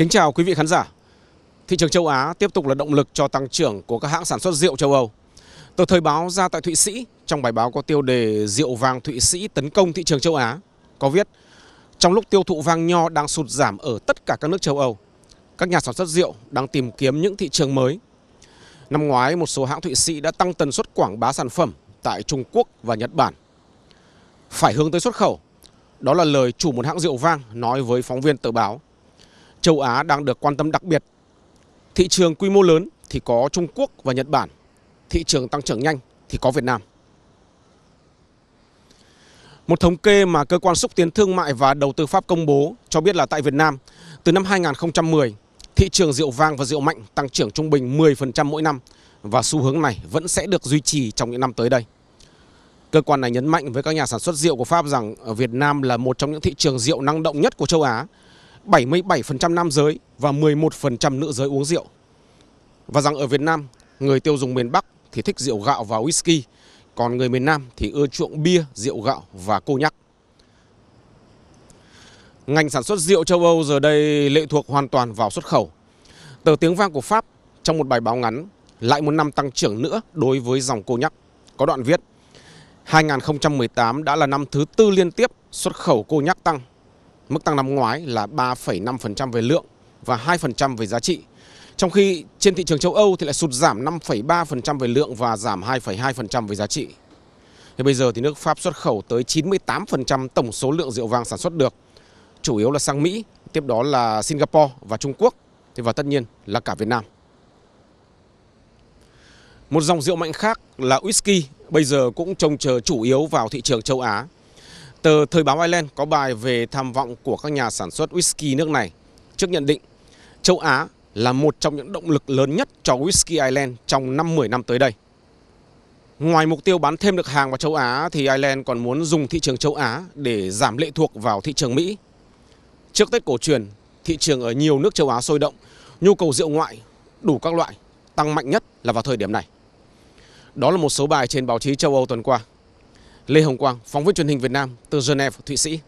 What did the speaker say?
Kính chào quý vị khán giả. Thị trường châu Á tiếp tục là động lực cho tăng trưởng của các hãng sản xuất rượu châu Âu. Tờ Thời báo ra tại Thụy Sĩ, trong bài báo có tiêu đề Rượu vàng Thụy Sĩ tấn công thị trường châu Á, có viết Trong lúc tiêu thụ vang nho đang sụt giảm ở tất cả các nước châu Âu, các nhà sản xuất rượu đang tìm kiếm những thị trường mới. Năm ngoái, một số hãng Thụy Sĩ đã tăng tần suất quảng bá sản phẩm tại Trung Quốc và Nhật Bản. Phải hướng tới xuất khẩu, đó là lời chủ một hãng rượu vang nói với phóng viên tờ báo châu Á đang được quan tâm đặc biệt. Thị trường quy mô lớn thì có Trung Quốc và Nhật Bản, thị trường tăng trưởng nhanh thì có Việt Nam. Một thống kê mà cơ quan xúc tiến thương mại và đầu tư Pháp công bố cho biết là tại Việt Nam, từ năm 2010, thị trường rượu vang và rượu mạnh tăng trưởng trung bình 10% mỗi năm và xu hướng này vẫn sẽ được duy trì trong những năm tới đây. Cơ quan này nhấn mạnh với các nhà sản xuất rượu của Pháp rằng Việt Nam là một trong những thị trường rượu năng động nhất của châu Á 77% nam giới và 11% nữ giới uống rượu. Và rằng ở Việt Nam, người tiêu dùng miền Bắc thì thích rượu gạo và whisky, còn người miền Nam thì ưa chuộng bia, rượu gạo và cô nhắc. Ngành sản xuất rượu châu Âu giờ đây lệ thuộc hoàn toàn vào xuất khẩu. Tờ Tiếng Vang của Pháp trong một bài báo ngắn lại một năm tăng trưởng nữa đối với dòng cô nhắc. Có đoạn viết, 2018 đã là năm thứ tư liên tiếp xuất khẩu cô nhắc tăng Mức tăng năm ngoái là 3,5% về lượng và 2% về giá trị. Trong khi trên thị trường châu Âu thì lại sụt giảm 5,3% về lượng và giảm 2,2% về giá trị. Thế bây giờ thì nước Pháp xuất khẩu tới 98% tổng số lượng rượu vang sản xuất được, chủ yếu là sang Mỹ, tiếp đó là Singapore và Trung Quốc, thì và tất nhiên là cả Việt Nam. Một dòng rượu mạnh khác là whisky bây giờ cũng trông chờ chủ yếu vào thị trường châu Á Tờ Thời báo Ireland có bài về tham vọng của các nhà sản xuất whisky nước này trước nhận định châu Á là một trong những động lực lớn nhất cho whisky Ireland trong năm 10 năm tới đây. Ngoài mục tiêu bán thêm được hàng vào châu Á thì Ireland còn muốn dùng thị trường châu Á để giảm lệ thuộc vào thị trường Mỹ. Trước Tết cổ truyền, thị trường ở nhiều nước châu Á sôi động, nhu cầu rượu ngoại đủ các loại tăng mạnh nhất là vào thời điểm này. Đó là một số bài trên báo chí châu Âu tuần qua. Lê Hồng Quang, phóng viên truyền hình Việt Nam từ Geneva, Thụy Sĩ.